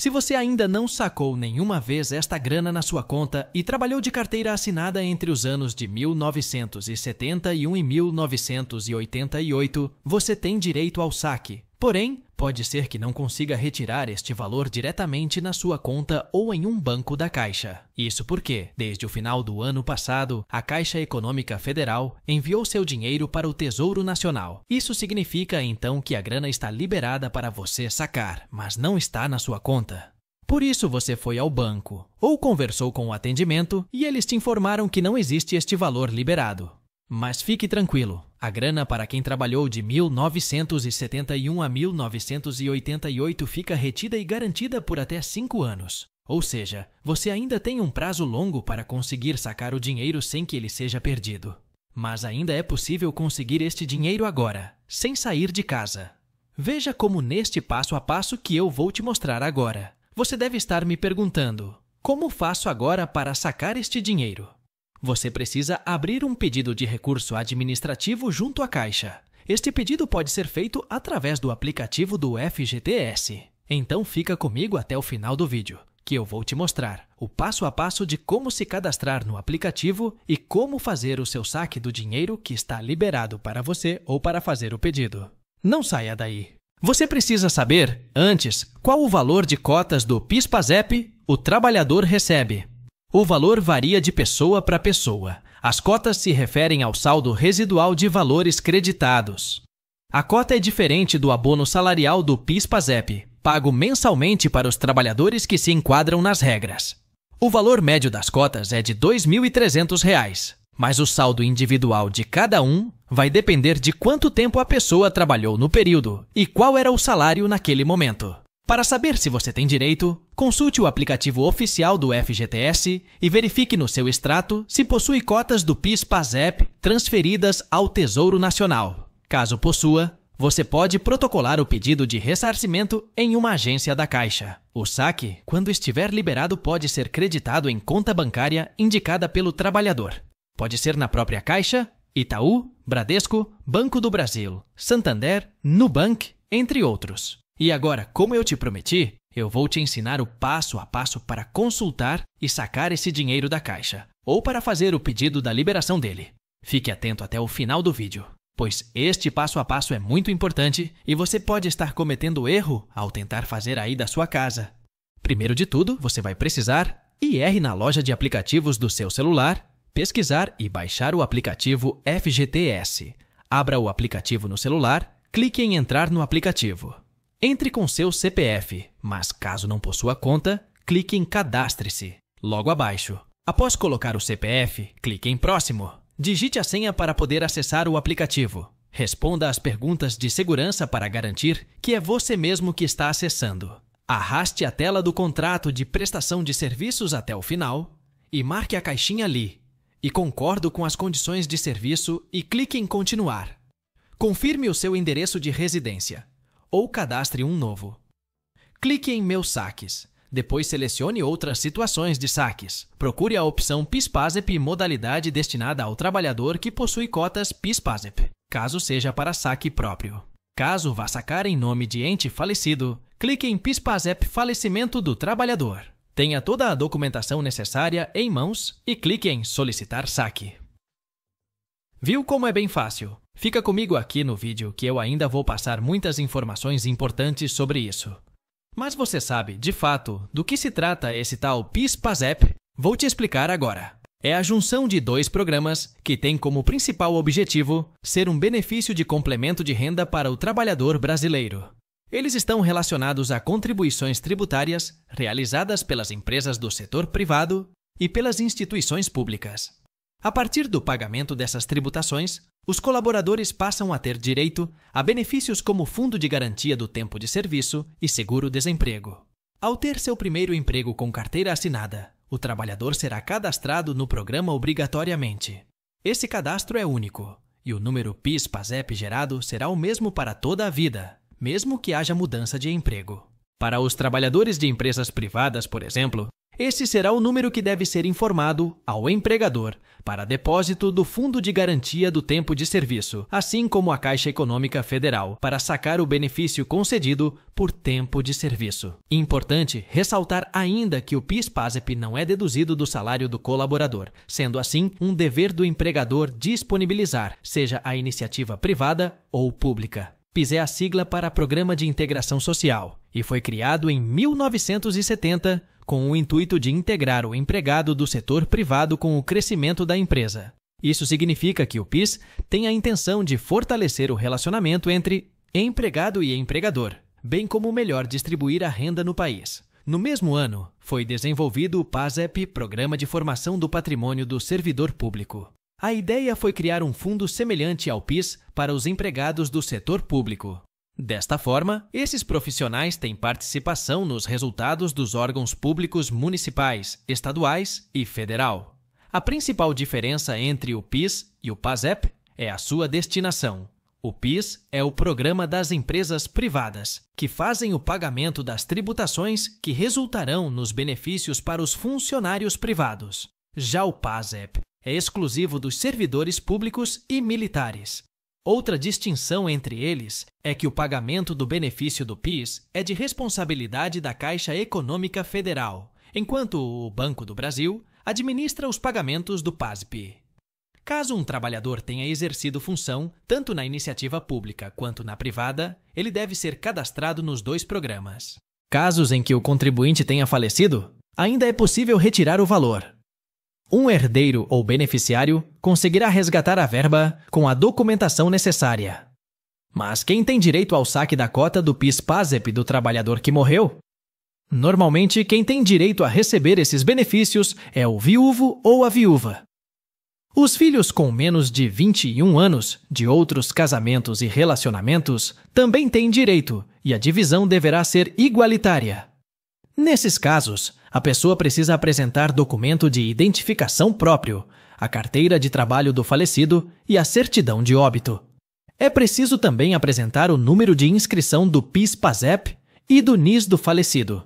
Se você ainda não sacou nenhuma vez esta grana na sua conta e trabalhou de carteira assinada entre os anos de 1971 e 1988, você tem direito ao saque. Porém, Pode ser que não consiga retirar este valor diretamente na sua conta ou em um banco da Caixa. Isso porque, desde o final do ano passado, a Caixa Econômica Federal enviou seu dinheiro para o Tesouro Nacional. Isso significa então que a grana está liberada para você sacar, mas não está na sua conta. Por isso você foi ao banco ou conversou com o atendimento e eles te informaram que não existe este valor liberado. Mas fique tranquilo, a grana para quem trabalhou de 1971 a 1988 fica retida e garantida por até 5 anos. Ou seja, você ainda tem um prazo longo para conseguir sacar o dinheiro sem que ele seja perdido. Mas ainda é possível conseguir este dinheiro agora, sem sair de casa. Veja como neste passo a passo que eu vou te mostrar agora. Você deve estar me perguntando: como faço agora para sacar este dinheiro? Você precisa abrir um pedido de recurso administrativo junto à Caixa. Este pedido pode ser feito através do aplicativo do FGTS. Então fica comigo até o final do vídeo, que eu vou te mostrar o passo a passo de como se cadastrar no aplicativo e como fazer o seu saque do dinheiro que está liberado para você ou para fazer o pedido. Não saia daí! Você precisa saber, antes, qual o valor de cotas do PIS-PASEP o trabalhador recebe. O valor varia de pessoa para pessoa. As cotas se referem ao saldo residual de valores creditados. A cota é diferente do abono salarial do PIS/PASEP, pago mensalmente para os trabalhadores que se enquadram nas regras. O valor médio das cotas é de R$ 2.300, mas o saldo individual de cada um vai depender de quanto tempo a pessoa trabalhou no período e qual era o salário naquele momento. Para saber se você tem direito, consulte o aplicativo oficial do FGTS e verifique no seu extrato se possui cotas do PIS/PASEP transferidas ao Tesouro Nacional. Caso possua, você pode protocolar o pedido de ressarcimento em uma agência da Caixa. O saque, quando estiver liberado, pode ser creditado em conta bancária indicada pelo trabalhador. Pode ser na própria Caixa, Itaú, Bradesco, Banco do Brasil, Santander, Nubank, entre outros. E agora, como eu te prometi, eu vou te ensinar o passo a passo para consultar e sacar esse dinheiro da caixa, ou para fazer o pedido da liberação dele. Fique atento até o final do vídeo, pois este passo a passo é muito importante e você pode estar cometendo erro ao tentar fazer aí da sua casa. Primeiro de tudo, você vai precisar ir na loja de aplicativos do seu celular, pesquisar e baixar o aplicativo FGTS. Abra o aplicativo no celular, clique em entrar no aplicativo. Entre com seu CPF, mas caso não possua conta, clique em Cadastre-se, logo abaixo. Após colocar o CPF, clique em Próximo. Digite a senha para poder acessar o aplicativo. Responda às perguntas de segurança para garantir que é você mesmo que está acessando. Arraste a tela do contrato de prestação de serviços até o final e marque a caixinha ali. E concordo com as condições de serviço e clique em Continuar. Confirme o seu endereço de residência ou cadastre um novo. Clique em Meus saques. Depois selecione outras situações de saques. Procure a opção PISPAZEP modalidade destinada ao trabalhador que possui cotas PISPAZEP, caso seja para saque próprio. Caso vá sacar em nome de ente falecido, clique em PISPAZEP falecimento do trabalhador. Tenha toda a documentação necessária em mãos e clique em solicitar saque. Viu como é bem fácil? Fica comigo aqui no vídeo que eu ainda vou passar muitas informações importantes sobre isso. Mas você sabe, de fato, do que se trata esse tal PIS-PASEP? Vou te explicar agora. É a junção de dois programas que tem como principal objetivo ser um benefício de complemento de renda para o trabalhador brasileiro. Eles estão relacionados a contribuições tributárias realizadas pelas empresas do setor privado e pelas instituições públicas. A partir do pagamento dessas tributações, os colaboradores passam a ter direito a benefícios como Fundo de Garantia do Tempo de Serviço e Seguro-Desemprego. Ao ter seu primeiro emprego com carteira assinada, o trabalhador será cadastrado no programa obrigatoriamente. Esse cadastro é único, e o número PIS-PASEP gerado será o mesmo para toda a vida, mesmo que haja mudança de emprego. Para os trabalhadores de empresas privadas, por exemplo, esse será o número que deve ser informado ao empregador para depósito do Fundo de Garantia do Tempo de Serviço, assim como a Caixa Econômica Federal, para sacar o benefício concedido por tempo de serviço. Importante ressaltar ainda que o PIS/PASEP não é deduzido do salário do colaborador, sendo assim um dever do empregador disponibilizar, seja a iniciativa privada ou pública. PIS é a sigla para Programa de Integração Social e foi criado em 1970 com o intuito de integrar o empregado do setor privado com o crescimento da empresa. Isso significa que o PIS tem a intenção de fortalecer o relacionamento entre empregado e empregador, bem como melhor distribuir a renda no país. No mesmo ano, foi desenvolvido o PASEP Programa de Formação do Patrimônio do Servidor Público. A ideia foi criar um fundo semelhante ao PIS para os empregados do setor público. Desta forma, esses profissionais têm participação nos resultados dos órgãos públicos municipais, estaduais e federal. A principal diferença entre o PIS e o PASEP é a sua destinação. O PIS é o Programa das Empresas Privadas, que fazem o pagamento das tributações que resultarão nos benefícios para os funcionários privados. Já o PASEP é exclusivo dos servidores públicos e militares. Outra distinção entre eles é que o pagamento do benefício do PIS é de responsabilidade da Caixa Econômica Federal, enquanto o Banco do Brasil administra os pagamentos do PASP. Caso um trabalhador tenha exercido função, tanto na iniciativa pública quanto na privada, ele deve ser cadastrado nos dois programas. Casos em que o contribuinte tenha falecido, ainda é possível retirar o valor, um herdeiro ou beneficiário conseguirá resgatar a verba com a documentação necessária. Mas quem tem direito ao saque da cota do PIS-PASEP do trabalhador que morreu? Normalmente, quem tem direito a receber esses benefícios é o viúvo ou a viúva. Os filhos com menos de 21 anos de outros casamentos e relacionamentos também têm direito, e a divisão deverá ser igualitária. Nesses casos, a pessoa precisa apresentar documento de identificação próprio, a carteira de trabalho do falecido e a certidão de óbito. É preciso também apresentar o número de inscrição do PIS-PASEP e do NIS do falecido.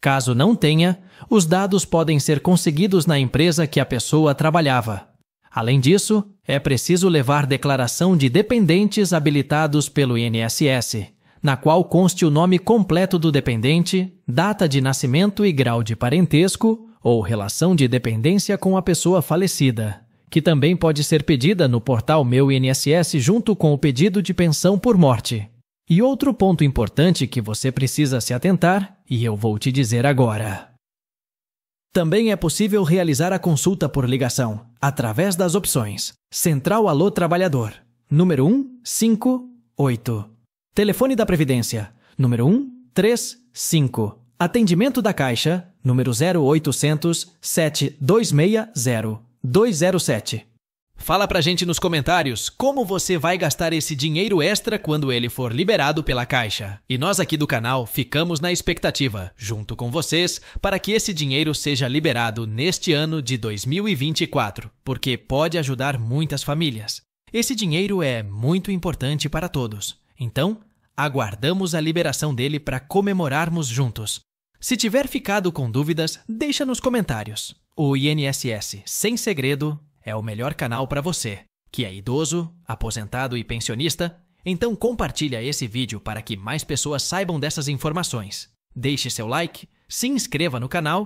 Caso não tenha, os dados podem ser conseguidos na empresa que a pessoa trabalhava. Além disso, é preciso levar declaração de dependentes habilitados pelo INSS na qual conste o nome completo do dependente, data de nascimento e grau de parentesco ou relação de dependência com a pessoa falecida, que também pode ser pedida no portal Meu INSS junto com o pedido de pensão por morte. E outro ponto importante que você precisa se atentar, e eu vou te dizer agora. Também é possível realizar a consulta por ligação, através das opções Central Alô Trabalhador, número 158. Telefone da Previdência, número 135. Atendimento da Caixa, número 0800 7260 207. Fala pra gente nos comentários como você vai gastar esse dinheiro extra quando ele for liberado pela Caixa. E nós aqui do canal ficamos na expectativa, junto com vocês, para que esse dinheiro seja liberado neste ano de 2024, porque pode ajudar muitas famílias. Esse dinheiro é muito importante para todos. Então, aguardamos a liberação dele para comemorarmos juntos. Se tiver ficado com dúvidas, deixa nos comentários. O INSS Sem Segredo é o melhor canal para você, que é idoso, aposentado e pensionista. Então compartilha esse vídeo para que mais pessoas saibam dessas informações. Deixe seu like, se inscreva no canal